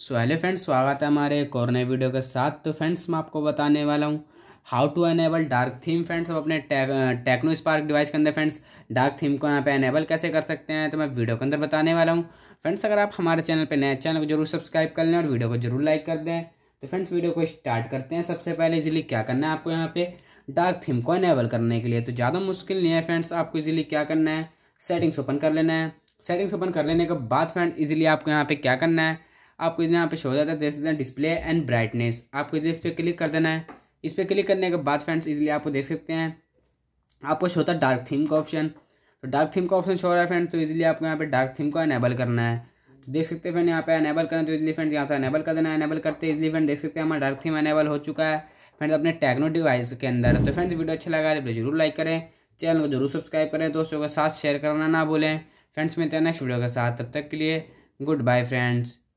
so hello friends स्वागत है हमारे एक और नए वीडियो के साथ तो फ्रेंड्स मैं आपको बताने वाला हूँ how to enable dark theme friends हम अपने टेक्नो स्पार्क डिवाइस के अंदर फ्रेंड्स डार्क थीम को यहाँ पे एनेबल कैसे कर सकते हैं तो मैं वीडियो के अंदर बताने वाला हूँ फ्रेंड्स अगर आप हमारे चैनल पर नए चैनल को जरूर सब्सक्राइब कर लें और वीडियो को जरूर लाइक कर दें तो फ्रेंड्स वीडियो को स्टार्ट करते हैं सबसे पहले इजिली क्या करना है आपको यहाँ पे डार्क थीम को अनेबल करने के लिए तो ज़्यादा मुश्किल नहीं है फ्रेंड्स आपको इजिली क्या करना है सेटिंग्स ओपन कर लेना है सेटिंग्स ओपन कर लेने के बाद फ्रेंड इजिली आपको यहाँ पे क्या करना है आपको यहाँ पे शो हो जाता है देख सकते हैं डिस्प्ले एंड ब्राइटनेस आपको इस पर क्लिक कर देना है इस पर क्लिक करने के बाद फ्रेंड्स इजिली आपको देख सकते हैं आपको शो होता है डार्क थीम का ऑप्शन तो डार्क थीम का ऑप्शन शो हो रहा है फ्रेंड तो इजिली आपको यहाँ पे डार्क थीम को एनेबल करना है तो देख सकते हैं फ्रेंड यहाँ पे एनेबल करना तो इजिली फ्रेंड यहाँ से एनेबल कर देना है एनेबल करते हैं इजिली फ्रेंड देख सकते हैं हमारा डार्क थीम एनेबल हो चुका है फ्रेंड्स अपने टेक्नो डिवाइस के अंदर तो फ्रेंड्स वीडियो अच्छा लगा तो जरूर लाइक करें चैनल को जरूर सब्सक्राइब करें दोस्तों के साथ शेयर करना ना भूलें फ्रेंड्स मिलते हैं नेक्स्ट वीडियो के साथ तब तक के लिए गुड बाय फ्रेंड्स